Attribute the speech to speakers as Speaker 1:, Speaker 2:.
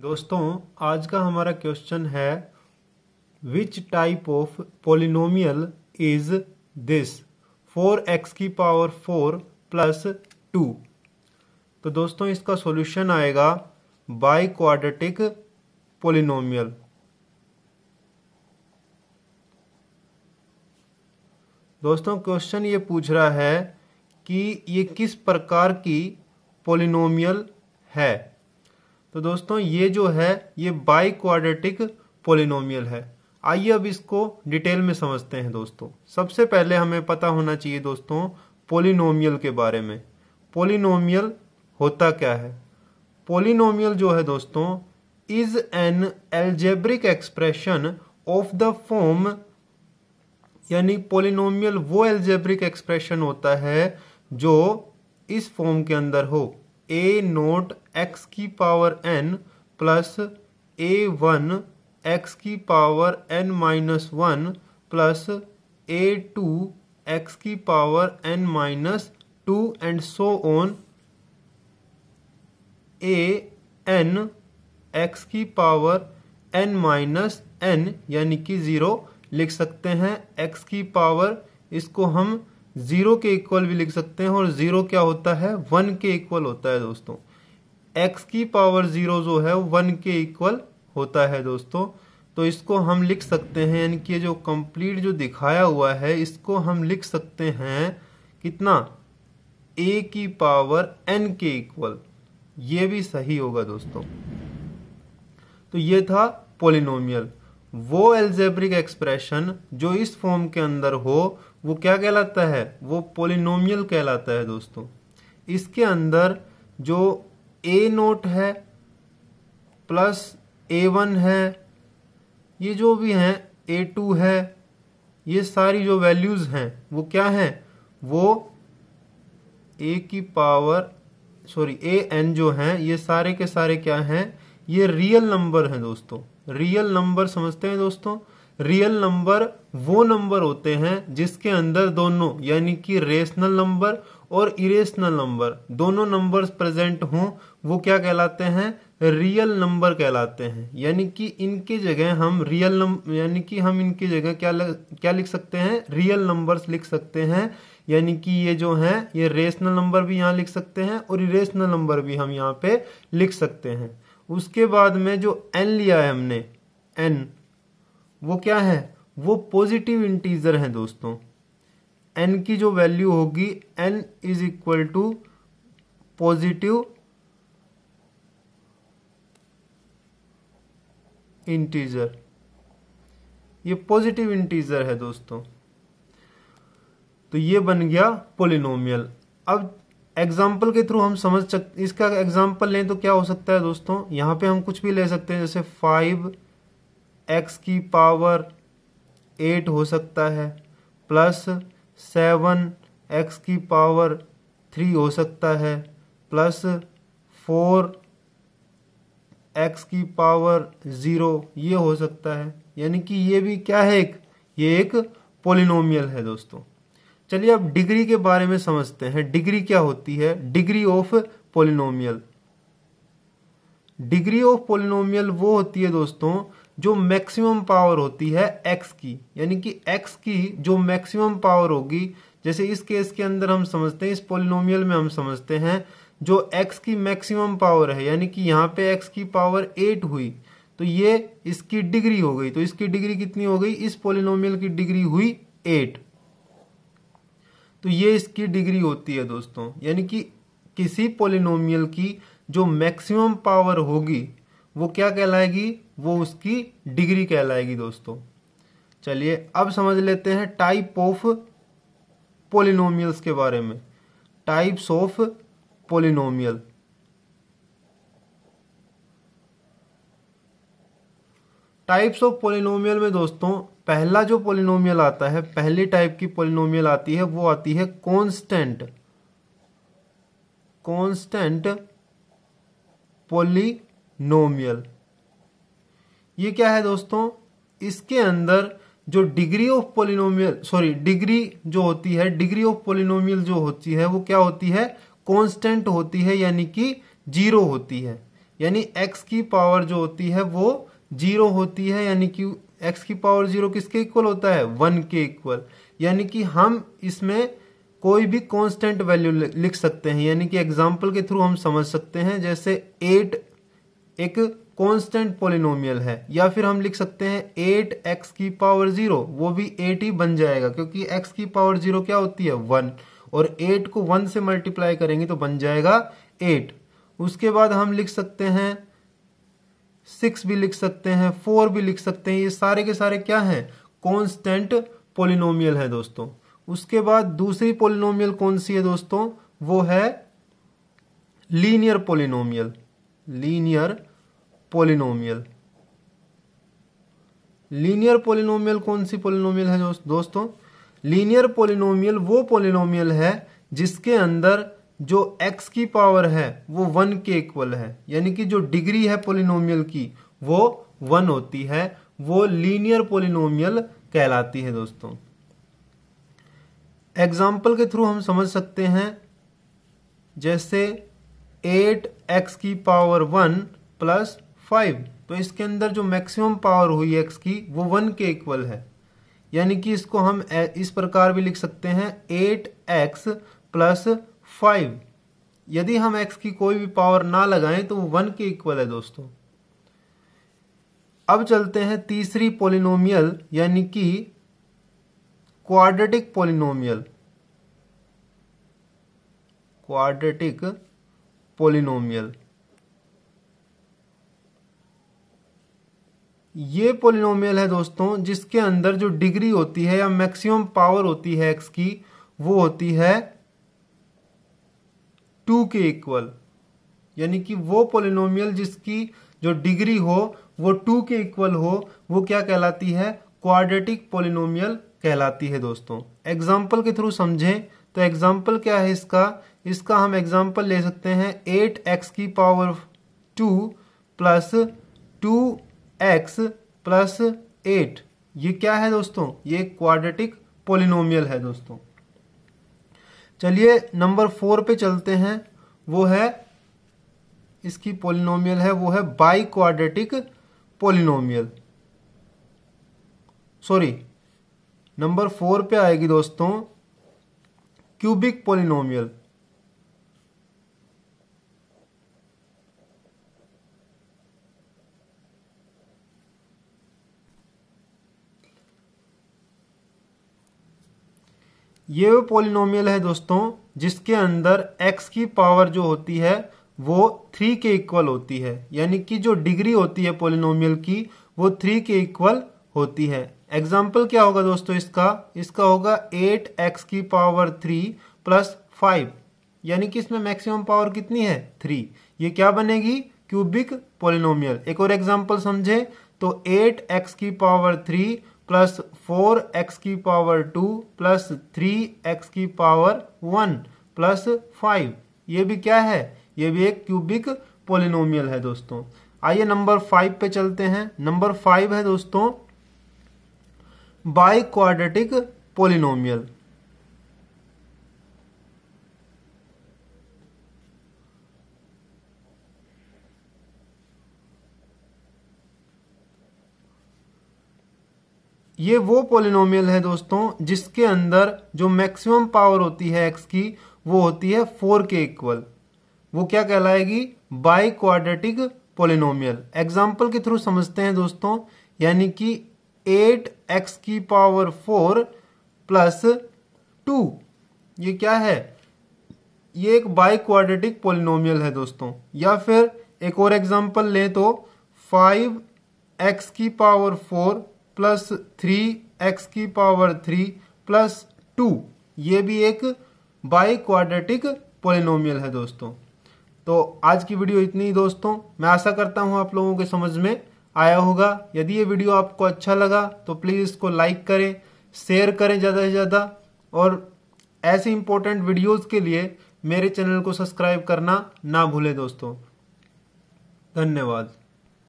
Speaker 1: दोस्तों आज का हमारा क्वेश्चन है which type of polynomial is this four x की पावर फोर प्लस टू तो दोस्तों इसका सॉल्यूशन आएगा बाई क्वाड्रेटिक पोलिनोमियल दोस्तों क्वेश्चन ये पूछ रहा है कि ये किस प्रकार की पोलिनोमियल है तो दोस्तों ये जो है ये बाई क्वाड्रेटिक पोलिनोमियल है आइए अब इसको डिटेल में समझते हैं दोस्तों सबसे पहले हमें पता होना चाहिए दोस्तों पोलिनोमियल के बारे में पोलिनोमियल होता क्या है पोलिनोमियल जो है दोस्तों is an algebraic expression of the form यानी पोलिनोमियल वो एल्जेब्रिक एक्सप्रेशन होता है जो इस फॉर्म के अंदर हो ए नोट एक्स की power N plus A one X की power N minus one plus A two X की power N minus two and so on A N X की पावर एन माइनस एन यानी कि zero लिख सकते हैं x की पावर इसको हम जीरो के इक्वल भी लिख सकते हैं और जीरो क्या होता है वन के इक्वल होता है दोस्तों एक्स की पावर जीरो जो है वन के इक्वल होता है दोस्तों तो इसको हम लिख सकते हैं यानी कि जो कंप्लीट जो दिखाया हुआ है इसको हम लिख सकते हैं कितना ए की पावर एन के इक्वल ये भी सही होगा दोस्तों तो ये था पोलिनोमियल वो एल्जेब्रिक एक्सप्रेशन जो इस फॉर्म के अंदर हो वो क्या कहलाता है वो पोलिनोमियल कहलाता है दोस्तों इसके अंदर जो ए नोट है प्लस ए वन है ये जो भी हैं ए टू है ये सारी जो वैल्यूज़ हैं वो क्या हैं वो ए की पावर सॉरी ए एन जो हैं ये सारे के सारे क्या हैं ये रियल नंबर हैं दोस्तों रियल नंबर समझते हैं दोस्तों रियल नंबर वो नंबर होते हैं जिसके अंदर दोनों यानी कि रेशनल नंबर और इरेशनल नंबर दोनों नंबर्स प्रेजेंट हों वो क्या कहलाते हैं रियल नंबर कहलाते हैं यानी कि इनकी जगह हम रियल नंबर यानी कि हम इनकी जगह क्या लग, क्या लिख सकते हैं रियल नंबर्स लिख सकते हैं यानी कि ये जो हैं ये रेशनल नंबर भी यहाँ लिख सकते हैं और इरेशनल नंबर भी हम यहाँ पे लिख सकते हैं उसके बाद में जो एन लिया है हमने एन वो क्या है वो पॉजिटिव इंटीजर है दोस्तों एन की जो वैल्यू होगी N is equal to positive integer ये पॉजिटिव इंटीजर है दोस्तों तो ये बन गया पोलिनोमियल अब एग्जाम्पल के थ्रू हम समझ सकते इसका एग्जाम्पल लें तो क्या हो सकता है दोस्तों यहां पे हम कुछ भी ले सकते हैं जैसे फाइव एक्स की पावर एट हो सकता है प्लस सेवन एक्स की पावर थ्री हो सकता है प्लस फोर एक्स की पावर ज़ीरो ये हो सकता है यानी कि ये भी क्या है एक ये एक पोलिनोमियल है दोस्तों चलिए अब डिग्री के बारे में समझते हैं डिग्री क्या होती है degree of polynomial degree of polynomial वो होती है दोस्तों जो मैक्सिमम पावर होती है एक्स की यानी कि एक्स की जो मैक्सिमम पावर होगी जैसे इस केस के अंदर हम समझते हैं इस पोलिनोमियल में हम समझते हैं जो एक्स की मैक्सिमम पावर है यानी कि यहाँ पे एक्स की पावर एट हुई तो ये इसकी डिग्री हो गई तो इसकी डिग्री कितनी हो गई इस पोलिनोमियल की डिग्री हुई एट तो ये इसकी डिग्री होती है दोस्तों यानी कि किसी पोलिनोमियल की जो मैक्सिमम पावर होगी वो क्या कहलाएगी वो उसकी डिग्री कहलाएगी दोस्तों चलिए अब समझ लेते हैं टाइप ऑफ पोलिनोमियल्स के बारे में types of polynomial types of polynomial में दोस्तों पहला जो पोलिनोमियल आता है पहली टाइप की पोलिनोमियल आती है वो आती है कॉन्स्टेंट कॉन्स्टेंट पोली नोमियल ये क्या है दोस्तों इसके अंदर जो degree of polynomial sorry degree जो होती है डिग्री ऑफ पोलिनोमियल जो होती है वो क्या होती है कांस्टेंट होती है यानी कि जीरो होती है यानी एक्स की पावर जो होती है वो जीरो होती है यानी कि एक्स की पावर जीरो किसके इक्वल होता है वन के इक्वल यानी कि हम इसमें कोई भी कांस्टेंट वैल्यू लिख सकते हैं यानी कि एग्जाम्पल के थ्रू हम समझ सकते हैं जैसे एट एक कांस्टेंट पोलिनोमियल है या फिर हम लिख सकते हैं एट एक्स की पावर जीरो वो भी एट ही बन जाएगा क्योंकि एक्स की पावर जीरो क्या होती है वन और एट को वन से मल्टीप्लाई करेंगे तो बन जाएगा एट उसके बाद हम लिख सकते हैं सिक्स भी लिख सकते हैं फोर भी लिख सकते हैं ये सारे के सारे क्या है कॉन्स्टेंट पोलिनोमियल है दोस्तों उसके बाद दूसरी पोलिनोमियल कौन सी है दोस्तों वो है linear polynomial linear polynomial linear polynomial कौन सी पोलिनोमियल है दोस्तों लीनियर पोलिनोमियल वो पोलिनोमियल है जिसके अंदर जो x की पावर है वो वन के इक्वल है यानी कि जो डिग्री है पोलिनोमियल की वो वन होती है वो लीनियर पोलिनोमियल कहलाती है दोस्तों एग्जाम्पल के थ्रू हम समझ सकते हैं जैसे एट एक्स की पावर वन प्लस फाइव तो इसके अंदर जो मैक्सिमम पावर हुई एक्स की वो वन के इक्वल है यानी कि इसको हम इस प्रकार भी लिख सकते हैं एट एक्स प्लस फाइव यदि हम एक्स की कोई भी पावर ना लगाएं तो वो वन के इक्वल है दोस्तों अब चलते हैं तीसरी पोलिनोमियल यानी कि क्वाड्रेटिक पोलिनोमियल क्वाड्रेटिक पोलिनोमियल ये पोलिनोमियल है दोस्तों जिसके अंदर जो डिग्री होती है या मैक्सिमम पावर होती है एक्स की वो होती है टू के इक्वल यानी कि वो पोलिनोमियल जिसकी जो डिग्री हो वो टू के इक्वल हो वो क्या कहलाती है क्वाड्रेटिक पोलिनोमियल कहलाती है दोस्तों एग्जाम्पल के थ्रू समझें तो एग्ज़ाम्पल क्या है इसका इसका हम एग्ज़ाम्पल ले सकते हैं एट एक्स की power two plus two X plus eight ये क्या है दोस्तों ये क्वाड्रेटिक पोलिनोमियल है दोस्तों चलिए नंबर फोर पे चलते हैं वो है इसकी पोलिनोमियल है वो है by quadratic polynomial sorry number four पे आएगी दोस्तों क्यूबिक पोलिनोमियल ये वो पोलिनोमियल है दोस्तों जिसके अंदर x की पावर जो होती है वो थ्री के इक्वल होती है यानी कि जो डिग्री होती है पोलिनोमियल की वो थ्री के इक्वल होती है एग्जाम्पल क्या होगा दोस्तों इसका इसका होगा एट एक्स की पावर थ्री प्लस फाइव यानी कि इसमें मैक्सिमम पावर कितनी है थ्री ये क्या बनेगी क्यूबिक पोलिनोमियल एक और एग्जाम्पल समझे तो एट एक्स की power three plus four x की power two plus three x की पावर वन प्लस फाइव ये भी क्या है ये भी एक क्यूबिक पोलिनोमियल है दोस्तों आइए नंबर फाइव पे चलते हैं नंबर फाइव है दोस्तों बाई क्वाड्रेटिक पोलिनोमियल ये वो पोलिनोमियल है दोस्तों जिसके अंदर जो मैक्सिमम पावर होती है एक्स की वो होती है फोर के इक्वल वो क्या कहलाएगी बाई क्वाड्रेटिक पोलिनोमियल एग्जाम्पल के थ्रू समझते हैं दोस्तों यानी कि एट एक्स की पावर फोर प्लस टू ये क्या है ये एक बाई क्वाड्रेटिक पोलिनोमियल है दोस्तों या फिर एक और एग्जांपल लें तो फाइव एक्स की power four plus three x की पावर थ्री प्लस टू ये भी एक बाई क्वाड्रेटिक पोलिनोमियल है दोस्तों तो आज की वीडियो इतनी ही दोस्तों मैं आशा करता हूँ आप लोगों के समझ में आया होगा यदि ये वीडियो आपको अच्छा लगा तो प्लीज़ इसको लाइक करें शेयर करें ज़्यादा से ज़्यादा और ऐसे इम्पोर्टेंट वीडियोज़ के लिए मेरे चैनल को सब्सक्राइब करना ना भूलें दोस्तों धन्यवाद